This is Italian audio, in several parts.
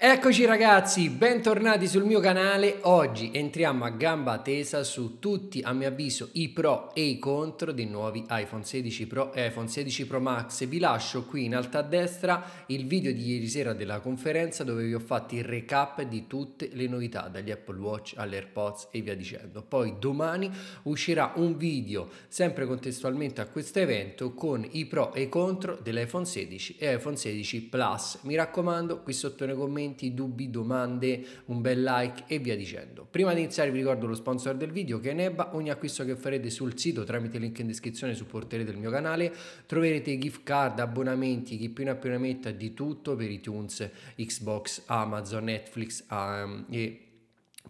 Eccoci ragazzi, bentornati sul mio canale. Oggi entriamo a gamba tesa su tutti, a mio avviso, i pro e i contro dei nuovi iPhone 16 Pro e eh, iPhone 16 Pro Max. Vi lascio qui in alto a destra il video di ieri sera della conferenza dove vi ho fatto il recap di tutte le novità, dagli Apple Watch all'AirPods e via dicendo. Poi domani uscirà un video, sempre contestualmente a questo evento, con i pro e i contro dell'iPhone 16 e iPhone 16 Plus. Mi raccomando, qui sotto nei commenti commenti, dubbi, domande, un bel like e via dicendo. Prima di iniziare vi ricordo lo sponsor del video che è Neba, ogni acquisto che farete sul sito tramite link in descrizione supporterete il mio canale, troverete gift card, abbonamenti, chi più ne ha più ne metta di tutto per i tunes, Xbox, Amazon, Netflix um, e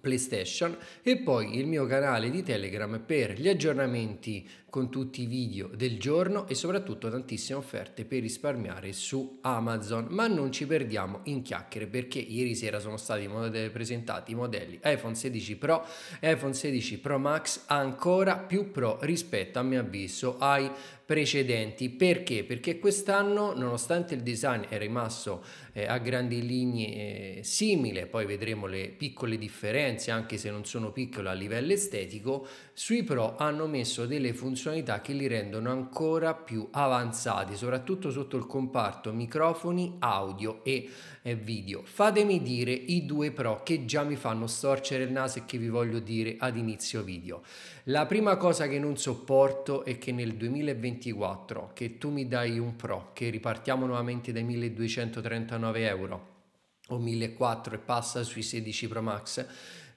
PlayStation e poi il mio canale di Telegram per gli aggiornamenti con tutti i video del giorno e soprattutto tantissime offerte per risparmiare su Amazon. Ma non ci perdiamo in chiacchiere perché ieri sera sono stati presentati i modelli iPhone 16 Pro e iPhone 16 Pro Max ancora più pro rispetto a mio avviso ai precedenti. Perché? Perché quest'anno, nonostante il design è rimasto eh, a grandi linee eh, simile, poi vedremo le piccole differenze, anche se non sono piccole a livello estetico, sui Pro hanno messo delle funzioni funzionalità che li rendono ancora più avanzati, soprattutto sotto il comparto microfoni, audio e, e video. Fatemi dire i due pro che già mi fanno storcere il naso e che vi voglio dire ad inizio video. La prima cosa che non sopporto è che nel 2024 che tu mi dai un pro, che ripartiamo nuovamente dai 1239 euro o 1400 e passa sui 16 Pro Max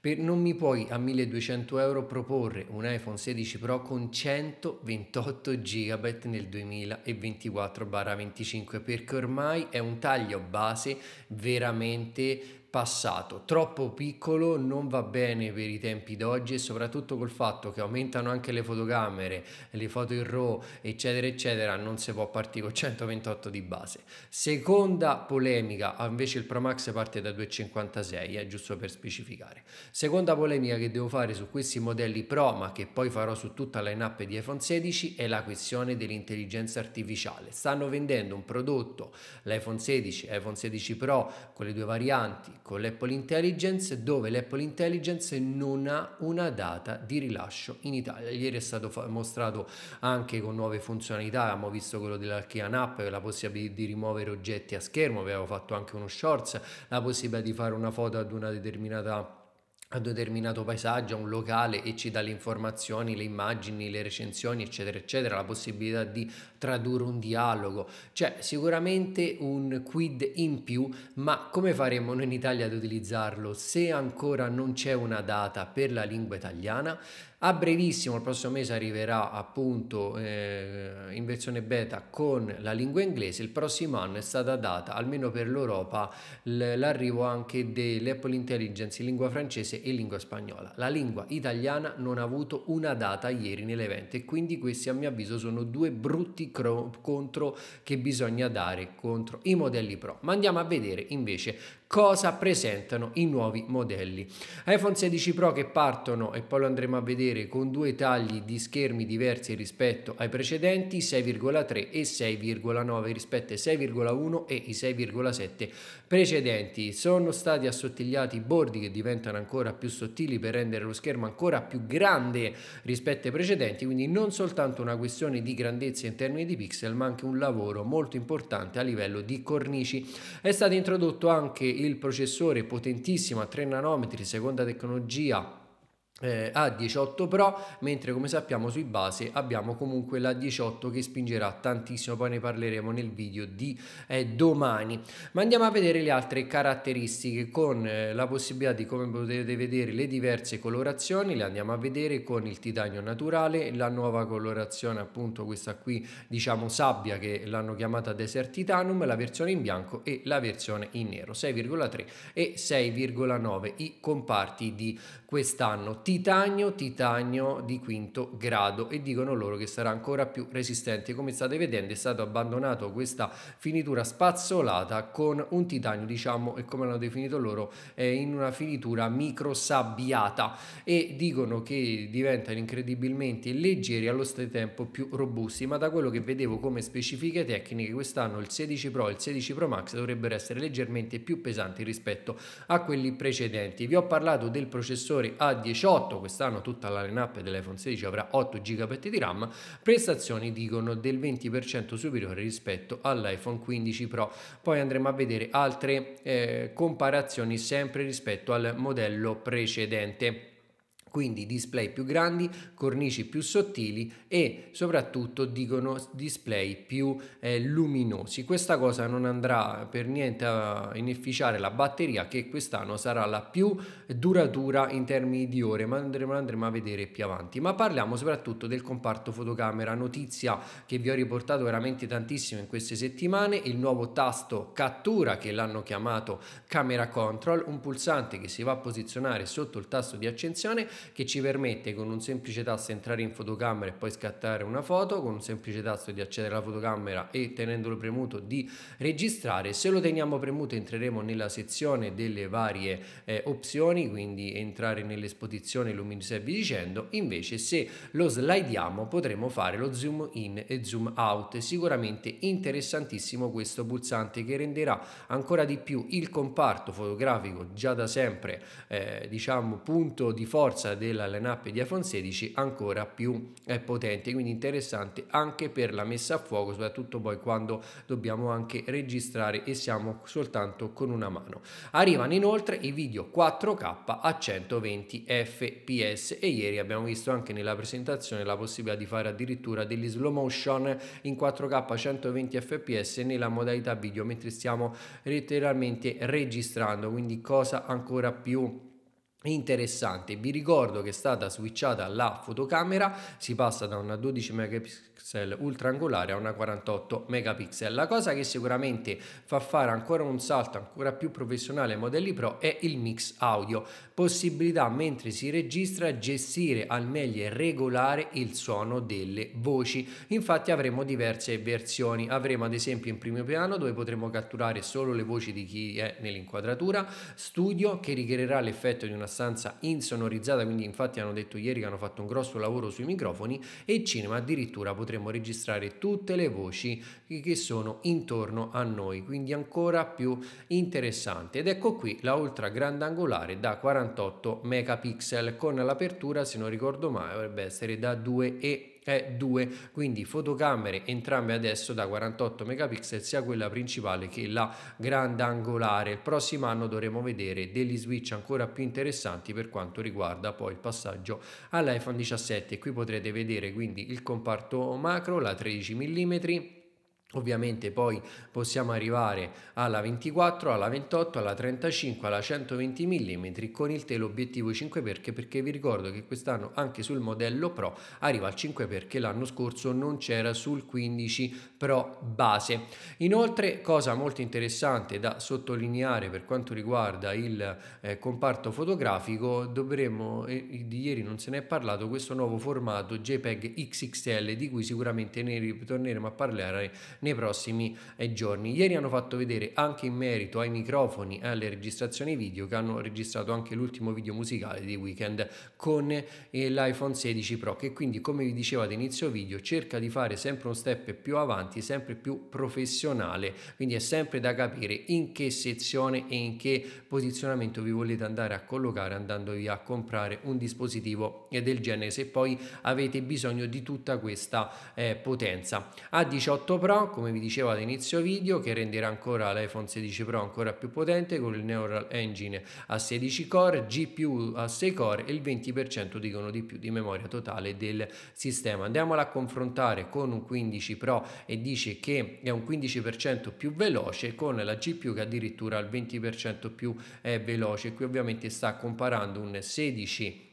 per, non mi puoi a 1200 euro proporre un iPhone 16 Pro con 128 GB nel 2024-25 perché ormai è un taglio base veramente passato, troppo piccolo, non va bene per i tempi d'oggi e soprattutto col fatto che aumentano anche le fotocamere, le foto in RAW, eccetera, eccetera, non si può partire con 128 di base. Seconda polemica, ah, invece il Pro Max parte da 256, è eh, giusto per specificare. Seconda polemica che devo fare su questi modelli Pro, ma che poi farò su tutta la lineup di iPhone 16, è la questione dell'intelligenza artificiale. Stanno vendendo un prodotto, l'iPhone 16, iPhone 16 Pro, con le due varianti, con ecco, l'Apple Intelligence dove l'Apple Intelligence non ha una data di rilascio in Italia. Ieri è stato fa- mostrato anche con nuove funzionalità, abbiamo visto quello dell'Archean App, la possibilità di rimuovere oggetti a schermo, avevamo fatto anche uno shorts, la possibilità di fare una foto ad una determinata a determinato paesaggio, a un locale e ci dà le informazioni, le immagini, le recensioni, eccetera, eccetera, la possibilità di tradurre un dialogo. Cioè, sicuramente un quid in più, ma come faremo noi in Italia ad utilizzarlo se ancora non c'è una data per la lingua italiana? A brevissimo, il prossimo mese arriverà appunto eh, in versione beta con la lingua inglese. Il prossimo anno è stata data, almeno per l'Europa, l'arrivo anche dell'Apple Intelligence in lingua francese e lingua spagnola. La lingua italiana non ha avuto una data ieri nell'evento e quindi questi a mio avviso sono due brutti contro che bisogna dare contro i modelli pro. Ma andiamo a vedere invece cosa presentano i nuovi modelli. iPhone 16 Pro che partono, e poi lo andremo a vedere, con due tagli di schermi diversi rispetto ai precedenti, 6,3 e 6,9 rispetto ai 6,1 e i 6,7 precedenti. Sono stati assottigliati i bordi che diventano ancora più sottili per rendere lo schermo ancora più grande rispetto ai precedenti, quindi non soltanto una questione di grandezza in termini di pixel, ma anche un lavoro molto importante a livello di cornici. È stato introdotto anche il processore potentissimo a 3 nanometri, seconda tecnologia, eh, A18 Pro, mentre come sappiamo sui base abbiamo comunque la 18 che spingerà tantissimo, poi ne parleremo nel video di eh, domani. Ma andiamo a vedere le altre caratteristiche con eh, la possibilità di come potete vedere le diverse colorazioni, le andiamo a vedere con il titanio naturale, la nuova colorazione appunto questa qui diciamo sabbia che l'hanno chiamata Desert Titanum, la versione in bianco e la versione in nero, 6,3 e 6,9 i comparti di quest'anno titanio titanio di quinto grado e dicono loro che sarà ancora più resistente come state vedendo è stato abbandonato questa finitura spazzolata con un titanio diciamo e come l'hanno definito loro in una finitura micro sabbiata e dicono che diventano incredibilmente leggeri e allo stesso tempo più robusti ma da quello che vedevo come specifiche tecniche quest'anno il 16 Pro e il 16 Pro Max dovrebbero essere leggermente più pesanti rispetto a quelli precedenti vi ho parlato del processore A18 8, quest'anno tutta la lineup dell'iPhone 16 avrà 8 GB di RAM, prestazioni dicono del 20% superiore rispetto all'iPhone 15 Pro. Poi andremo a vedere altre eh, comparazioni sempre rispetto al modello precedente quindi display più grandi, cornici più sottili e soprattutto dicono display più eh, luminosi. Questa cosa non andrà per niente a inefficiare la batteria che quest'anno sarà la più duratura in termini di ore, ma andremo, andremo a vedere più avanti. Ma parliamo soprattutto del comparto fotocamera, notizia che vi ho riportato veramente tantissimo in queste settimane, il nuovo tasto cattura che l'hanno chiamato camera control, un pulsante che si va a posizionare sotto il tasto di accensione che ci permette con un semplice tasto entrare in fotocamera e poi scattare una foto, con un semplice tasto di accedere alla fotocamera e tenendolo premuto di registrare. Se lo teniamo premuto entreremo nella sezione delle varie eh, opzioni, quindi entrare nell'esposizione, luminosità e dicendo. Invece se lo slidiamo potremo fare lo zoom in e zoom out. Sicuramente interessantissimo questo pulsante che renderà ancora di più il comparto fotografico già da sempre eh, diciamo punto di forza proposta della lineup di iPhone 16 ancora più eh, potente, quindi interessante anche per la messa a fuoco, soprattutto poi quando dobbiamo anche registrare e siamo soltanto con una mano. Arrivano inoltre i video 4K a 120 fps e ieri abbiamo visto anche nella presentazione la possibilità di fare addirittura degli slow motion in 4K a 120 fps nella modalità video mentre stiamo letteralmente registrando, quindi cosa ancora più interessante vi ricordo che è stata switchata la fotocamera si passa da una 12 megapixel ultra angolare a una 48 megapixel la cosa che sicuramente fa fare ancora un salto ancora più professionale ai modelli pro è il mix audio possibilità mentre si registra gestire al meglio e regolare il suono delle voci infatti avremo diverse versioni avremo ad esempio in primo piano dove potremo catturare solo le voci di chi è nell'inquadratura studio che richiederà l'effetto di una abbastanza insonorizzata, quindi infatti hanno detto ieri che hanno fatto un grosso lavoro sui microfoni e cinema addirittura potremmo registrare tutte le voci che sono intorno a noi, quindi ancora più interessante. Ed ecco qui la ultra grandangolare da 48 megapixel con l'apertura, se non ricordo male, dovrebbe essere da 2,8 è 2 quindi fotocamere entrambe adesso da 48 megapixel sia quella principale che la grandangolare il prossimo anno dovremo vedere degli switch ancora più interessanti per quanto riguarda poi il passaggio all'iPhone 17 qui potrete vedere quindi il comparto macro la 13 mm Ovviamente poi possiamo arrivare alla 24, alla 28, alla 35, alla 120 mm con il telo obiettivo 5x perché vi ricordo che quest'anno anche sul modello Pro arriva al 5x l'anno scorso non c'era sul 15 Pro base. Inoltre cosa molto interessante da sottolineare per quanto riguarda il eh, comparto fotografico dovremmo, eh, di ieri non se ne è parlato, questo nuovo formato JPEG XXL di cui sicuramente ne ritorneremo a parlare nei prossimi eh, giorni. Ieri hanno fatto vedere anche in merito ai microfoni e alle registrazioni video che hanno registrato anche l'ultimo video musicale di Weekend con eh, l'iPhone 16 Pro che quindi come vi dicevo ad inizio video cerca di fare sempre un step più avanti, sempre più professionale, quindi è sempre da capire in che sezione e in che posizionamento vi volete andare a collocare andandovi a comprare un dispositivo del genere se poi avete bisogno di tutta questa eh, potenza. A18 Pro come vi dicevo all'inizio video, che renderà ancora l'iPhone 16 Pro ancora più potente con il Neural Engine a 16 core, GPU a 6 core e il 20% dicono di più di memoria totale del sistema. Andiamola a confrontare con un 15 Pro e dice che è un 15% più veloce con la GPU che addirittura al 20% più è eh, veloce. Qui ovviamente sta comparando un 16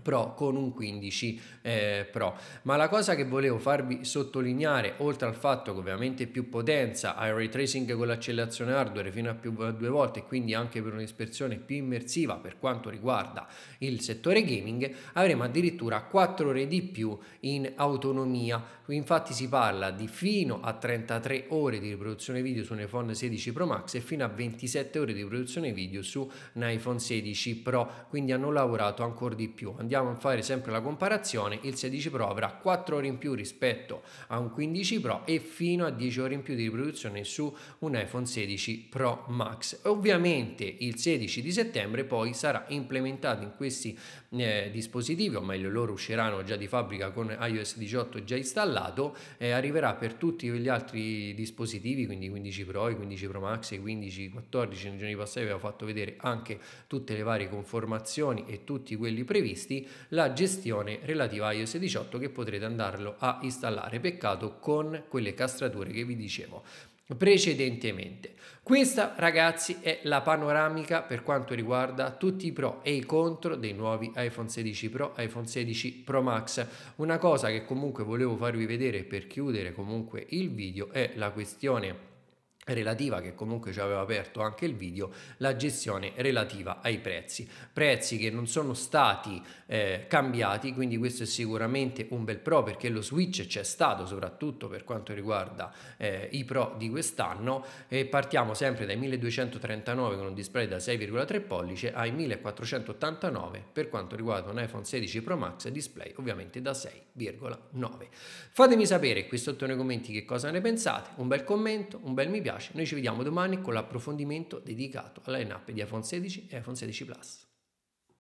Pro con un 15 eh, Pro. Ma la cosa che volevo farvi sottolineare, oltre al fatto che ovviamente più potenza, hai ray tracing con l'accelerazione hardware fino a più due volte, quindi anche per un'espressione più immersiva per quanto riguarda il settore gaming, avremo addirittura 4 ore di più in autonomia. Infatti si parla di fino a 33 ore di riproduzione video su un iPhone 16 Pro Max e fino a 27 ore di riproduzione video su un iPhone 16 Pro, quindi hanno lavorato ancora di più andiamo a fare sempre la comparazione, il 16 Pro avrà 4 ore in più rispetto a un 15 Pro e fino a 10 ore in più di riproduzione su un iPhone 16 Pro Max. Ovviamente il 16 di settembre poi sarà implementato in questi eh, dispositivi, o meglio loro usciranno già di fabbrica con iOS 18 già installato, eh, arriverà per tutti gli altri dispositivi, quindi 15 Pro, i 15 Pro Max, i 15, 14, nei giorni passati vi ho fatto vedere anche tutte le varie conformazioni e tutti quelli previsti la gestione relativa a iOS 18 che potrete andarlo a installare, peccato con quelle castrature che vi dicevo precedentemente. Questa ragazzi è la panoramica per quanto riguarda tutti i pro e i contro dei nuovi iPhone 16 Pro, iPhone 16 Pro Max. Una cosa che comunque volevo farvi vedere per chiudere comunque il video è la questione relativa che comunque ci aveva aperto anche il video, la gestione relativa ai prezzi. Prezzi che non sono stati eh, cambiati, quindi questo è sicuramente un bel pro perché lo switch c'è stato soprattutto per quanto riguarda eh, i pro di quest'anno e partiamo sempre dai 1239 con un display da 6,3 pollice ai 1489 per quanto riguarda un iPhone 16 Pro Max display ovviamente da 6,9. Fatemi sapere qui sotto nei commenti che cosa ne pensate, un bel commento, un bel mi piace piace. Noi ci vediamo domani con l'approfondimento dedicato alla lineup di iPhone 16 e iPhone 16 Plus.